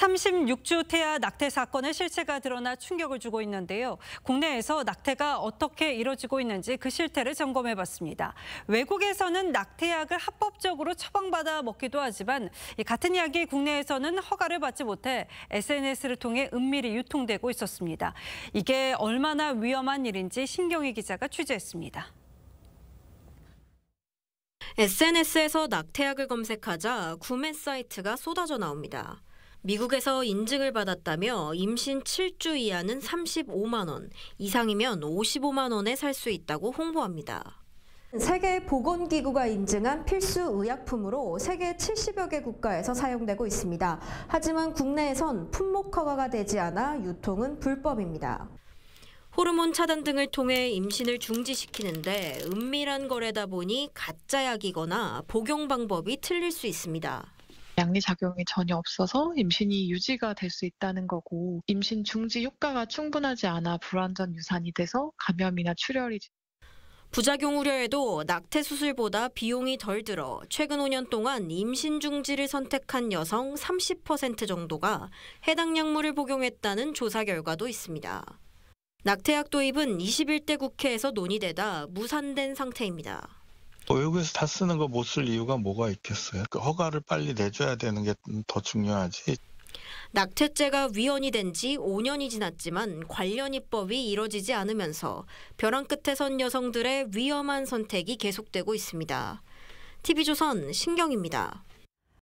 36주 태아 낙태 사건의 실체가 드러나 충격을 주고 있는데요. 국내에서 낙태가 어떻게 이뤄지고 있는지 그 실태를 점검해 봤습니다. 외국에서는 낙태약을 합법적으로 처방받아 먹기도 하지만 같은 약이 국내에서는 허가를 받지 못해 SNS를 통해 은밀히 유통되고 있었습니다. 이게 얼마나 위험한 일인지 신경희 기자가 취재했습니다. SNS에서 낙태약을 검색하자 구매 사이트가 쏟아져 나옵니다. 미국에서 인증을 받았다며 임신 7주 이하는 35만 원, 이상이면 55만 원에 살 수 있다고 홍보합니다. 세계보건기구가 인증한 필수 의약품으로 세계 70여 개 국가에서 사용되고 있습니다. 하지만 국내에선 품목 허가가 되지 않아 유통은 불법입니다. 호르몬 차단 등을 통해 임신을 중지시키는데 은밀한 거래다 보니 가짜 약이거나 복용 방법이 틀릴 수 있습니다. 양리작용이 전혀 없어서 임신이 유지가 될 수 있다는 거고 임신 중지 효과가 충분하지 않아 불완전 유산이 돼서 감염이나 출혈이 부작용 우려에도 낙태 수술보다 비용이 덜 들어 최근 5년 동안 임신 중지를 선택한 여성 30% 정도가 해당 약물을 복용했다는 조사 결과도 있습니다. 낙태약 도입은 21대 국회에서 논의되다 무산된 상태입니다. 외국에서 다 쓰는 거 못 쓸 이유가 뭐가 있겠어요? 그 허가를 빨리 내줘야 되는 게 더 중요하지. 낙태죄가 위헌이 된 지 5년이 지났지만 관련 입법이 이뤄지지 않으면서 벼랑 끝에 선 여성들의 위험한 선택이 계속되고 있습니다. TV조선 신경입니다.